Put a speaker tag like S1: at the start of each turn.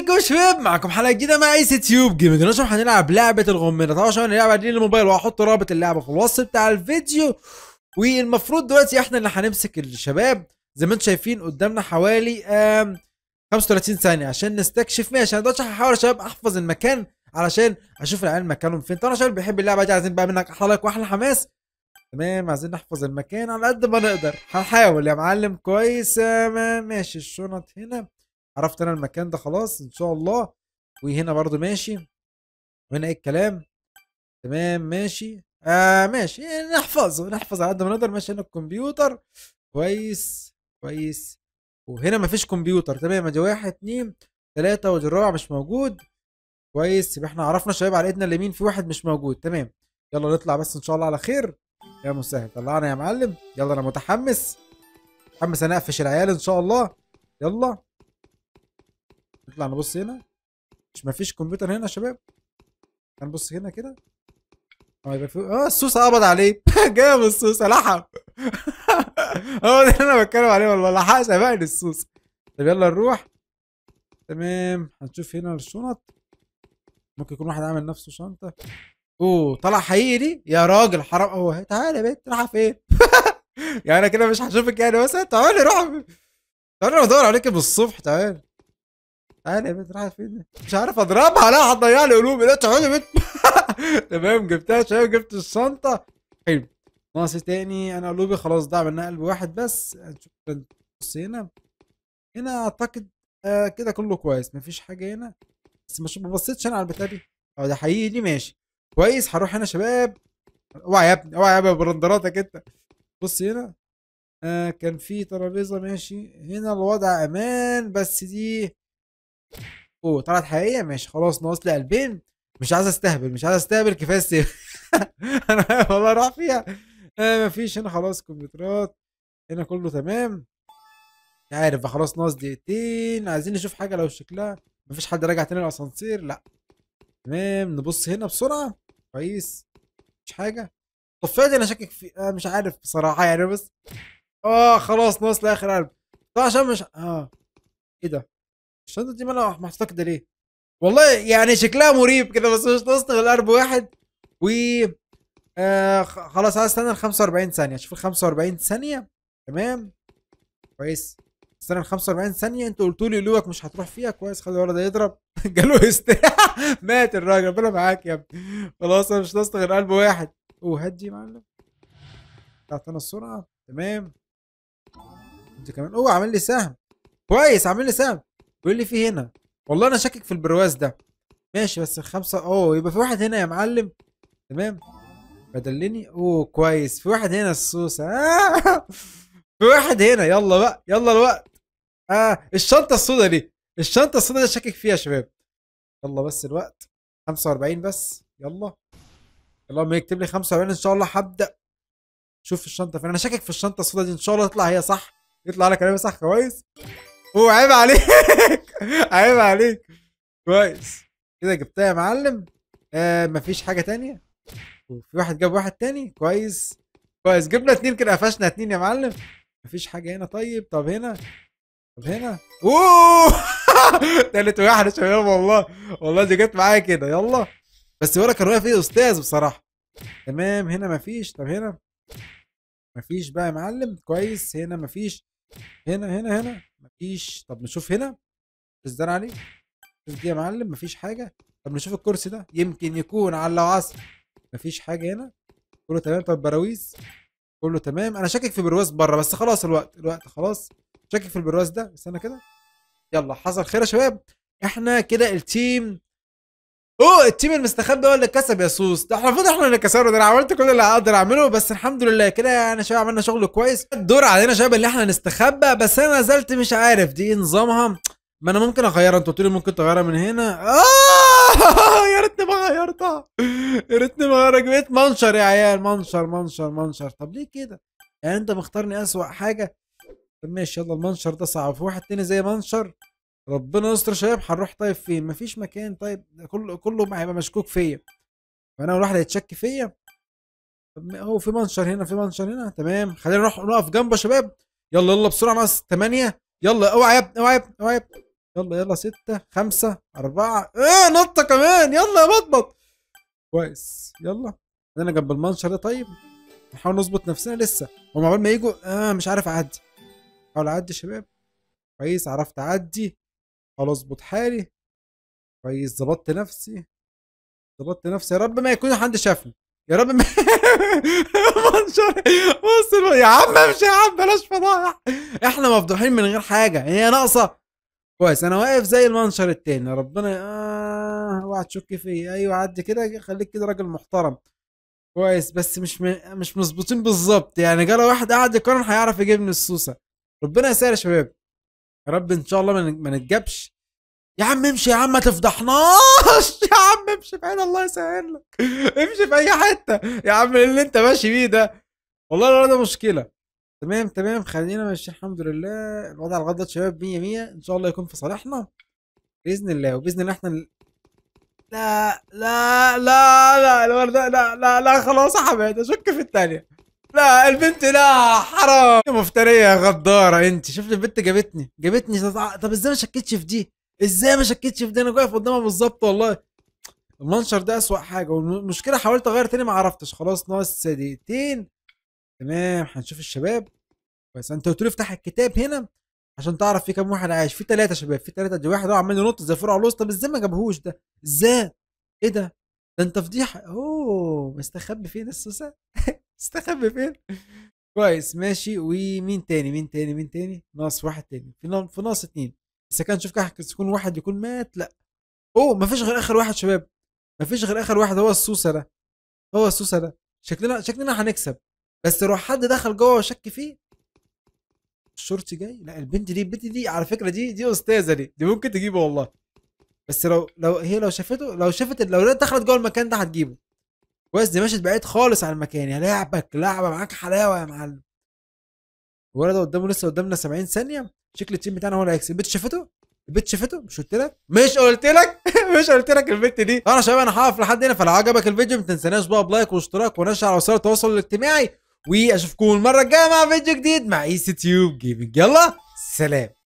S1: عليكم شباب معكم حلقه جديده مع ايس تيوب جيمنج النهارده هنلعب لعبه الغمنه طبعا عشان نلعب دي الموبايل وهحط رابط اللعبه في الوصف بتاع الفيديو والمفروض دلوقتي احنا اللي هنمسك الشباب زي ما انتم شايفين قدامنا حوالي 35 ثانيه عشان نستكشف ماشي انا دلوقتي هحاول يا شباب احفظ المكان علشان اشوف العيال مكانهم فين طبعا شباب بيحب اللعبه دي عايزين بقى منك احلى لايك واحلى حماس تمام عايزين نحفظ المكان على قد ما نقدر هنحاول يا معلم كويس ماشي الشنط هنا عرفت انا المكان ده خلاص ان شاء الله وهنا برضو ماشي وهنا ايه الكلام تمام ماشي آه ماشي يعني نحفظه نحفظ على قد ما نقدر ماشي هنا الكمبيوتر كويس كويس وهنا مفيش كمبيوتر تمام ادي واحد اتنين تلاتة وادي الرابع مش موجود كويس يبقى احنا عرفنا شباب على ايدنا اليمين في واحد مش موجود تمام يلا نطلع بس ان شاء الله على خير يا مسهل طلعنا يا معلم يلا انا متحمس متحمس انا اقفش العيال ان شاء الله يلا نطلع نبص هنا مش مفيش كمبيوتر هنا يا شباب هنبص هنا كده اه يبقى في اه السوس قبض عليه جاب السوس لحم هو ده اللي انا بتكلم عليه والله لحق سبقني السوس طب يلا نروح تمام هنشوف هنا الشنط ممكن يكون واحد عامل نفسه شنطه اوه طلع حقيقي دي يا راجل حرام اهو تعالى يا بنت رايحه فين يعني انا كده مش هشوفك يعني بس تعالى روح تعالى بدور عليك من الصبح تعالى تعالى يا بنت رايحه فين مش عارف اضربها لا هتضيع لي قلوبي لا تعالي يا بنت تمام جبتها شباب جبت الشنطه حلو ناقص تاني انا قلوبي خلاص ضاع منها قلب واحد بس هنشوف بص هنا هنا اعتقد آه كده كله كويس مفيش حاجه هنا بس مش ما بصيتش انا على البتاع دي اه ده حقيقي دي ماشي كويس هروح هنا شباب اوعى يا ابني اوعى يا ابني برندراتك انت بص هنا آه كان في ترابيزه ماشي هنا الوضع امان بس دي اوه طلعت حقيقيه ماشي خلاص ناقص لي 2000 مش عايز استهبل مش عايز استهبل كفايه السيف انا والله راح فيها آه مفيش هنا خلاص كمبيوترات هنا كله تمام مش عارف خلاص ناقص دقيقتين عايزين نشوف حاجه لو شكلها مفيش حد راجع تاني الاسانسير لا تمام نبص هنا بسرعه كويس مش حاجه طفيت انا شاكك في آه مش عارف بصراحه يعني بس اه خلاص ناقص لاخر قلب طبعا عشان مش اه ايه ده الشنطه دي مالها محطوطه كده ليه؟ والله يعني شكلها مريب كده بس مش ناقص غير قلب واحد و آه خلاص عايز استنى ال 45 ثانيه شوف ال 45 ثانيه تمام كويس استنى ال 45 ثانيه انتوا قلتوا لي لوك مش هتروح فيها كويس خلي الولد يضرب جاله هستيريا مات الراجل ربنا معاك يا ابني خلاص انا مش ناقص غير قلب واحد اوه يا معلم بتاعتنا السرعه تمام انت كمان اوه عامل لي سهم كويس عامل لي سهم بيقول لي في هنا والله انا شاكك في البرواز ده ماشي بس الخمسه اوه يبقى في واحد هنا يا معلم تمام بدلني اوه كويس في واحد هنا السوسه آه. في واحد هنا يلا بقى يلا الوقت اه الشنطه السوداء دي الشنطه السوداء دي شاكك فيها يا شباب يلا بس الوقت 45 بس يلا اللهم يكتب لي 45 ان شاء الله هبدا شوف الشنطه فين انا شاكك في الشنطه السوداء دي ان شاء الله تطلع هي صح يطلع لك كلامي صح كويس هو عيب عليك عيب عليك كويس كده جبتها يا معلم آه مفيش حاجه تانية في واحد جاب واحد تاني كويس كويس جبنا اتنين كده قفشنا اتنين يا معلم مفيش حاجه هنا طيب طب هنا طب هنا اوه تالت واحد يا شباب والله والله دي جت معايا كده يلا بس بقول كان الرؤيه ايه استاذ بصراحه تمام هنا مفيش طب هنا مفيش بقى يا معلم كويس هنا مفيش هنا هنا هنا مفيش طب نشوف هنا الزرع عليه شوف دي يا معلم مفيش حاجه طب نشوف الكرسي ده يمكن يكون على العصر مفيش حاجه هنا كله تمام طب البراويز كله تمام انا شاكك في برواز بره بس خلاص الوقت الوقت خلاص شاكك في البرواز ده استنى كده يلا حصل خير يا شباب احنا كده التيم اوه التيم المستخبي هو اللي كسب يا سوس ده احنا المفروض احنا اللي كسبنا ده انا عملت كل اللي اقدر اعمله بس الحمد لله كده يعني شباب عملنا شغل كويس الدور علينا شباب اللي احنا نستخبى بس انا نزلت مش عارف دي نظامها ما انا ممكن اغيرها انت قلت لي ممكن تغيرها من هنا اه يا ريتني ما غيرتها يا ريتني ما غيرتها جبت منشر يا عيال منشر منشر منشر طب ليه كده يعني انت مختارني اسوء حاجه طب ماشي يلا المنشر ده صعب في واحد تاني زي منشر ربنا يستر شباب هنروح طيب فين مفيش مكان طيب كله كله ما هيبقى مشكوك فيا فانا اول واحد هيتشك فيا طب هو في منشر هنا في منشر هنا تمام خلينا نروح نقف جنبه يا شباب يلا يلا بسرعه ناقص 8 يلا اوعى يا ابني اوعى يا ابني اوعى يا ابني يلا يلا 6 5 4 اه نطه كمان يلا يا بطبط كويس يلا انا جنب المنشر ده طيب نحاول نظبط نفسنا لسه هم عقبال ما يجوا اه مش عارف اعدي حاول اعدي يا شباب كويس عرفت اعدي هل اظبط حالي كويس ظبطت نفسي ظبطت نفسي يا رب ما يكون حد شافني يا رب ما بص يا عم امشي يا عم بلاش فضايح احنا مفضوحين من غير حاجه يعني هي ناقصه كويس انا واقف زي المنشر التاني ربنا آه اوعى تشك في ايوه عدي كده خليك كده راجل محترم كويس بس مش م... مش مظبوطين بالظبط يعني جرى واحد قاعد يقارن هيعرف يجيب من السوسه ربنا يسهل يا شباب يا رب ان شاء الله ما نتجابش يا عم امشي يا عم ما تفضحناش يا عم امشي في عين الله يسهل لك امشي في اي حته يا عم اللي انت ماشي بيه ده والله ده مشكله تمام تمام خلينا ماشي الحمد لله الوضع لغايه دلوقتي شباب 100 100 ان شاء الله يكون في صالحنا باذن الله وباذن الله احنا لا لا لا لا الوردة لا لا لا خلاص يا حبيبي اشك في الثانيه لا البنت لا حرام مفتريه يا غداره انت شفت البنت جابتني جابتني طب ازاي ما شكتش في دي ازاي ما شكتش في دي انا واقف قدامها بالظبط والله المنشر ده اسوأ حاجه والمشكله حاولت اغير تاني ما عرفتش خلاص ناقص دقيقتين تمام هنشوف الشباب كويس انت قلت له افتح الكتاب هنا عشان تعرف في كام واحد عايش في ثلاثه شباب في ثلاثه دي واحد عمال ينط زي فرع لوس طب ازاي ما جابهوش ده ازاي ايه ده ده انت فضيحه اوه مستخبي فين السوسه استخبى فين كويس ماشي ومين تاني مين تاني مين تاني ناقص واحد تاني في في ناقص اتنين بس كان شوف كحك تكون واحد يكون مات لا اوه مفيش غير اخر واحد شباب مفيش غير اخر واحد هو السوسه ده هو السوسه ده شكلنا شكلنا هنكسب بس لو حد دخل جوه وشك فيه الشرطي جاي لا البنت دي البنت دي على فكره دي دي استاذه دي دي ممكن تجيبه والله بس لو لو هي لو شافته لو شافت لو دخلت جوه المكان ده هتجيبه وزني مشيت بعيد خالص عن المكان يا لعبك لعبه معاك حلاوه يا معلم الولد قدامه لسه قدامنا 70 ثانيه شكل التيم بتاعنا هو اللي هيكسب البت شافته البت شافته مش قلت لك مش قلت لك مش قلت لك البت دي انا شباب انا هقف لحد هنا فلو عجبك الفيديو ما تنساناش بقى بلايك واشتراك ونشر على وسائل التواصل الاجتماعي واشوفكم المره الجايه مع فيديو جديد مع اي سي تيوب جيمنج يلا سلام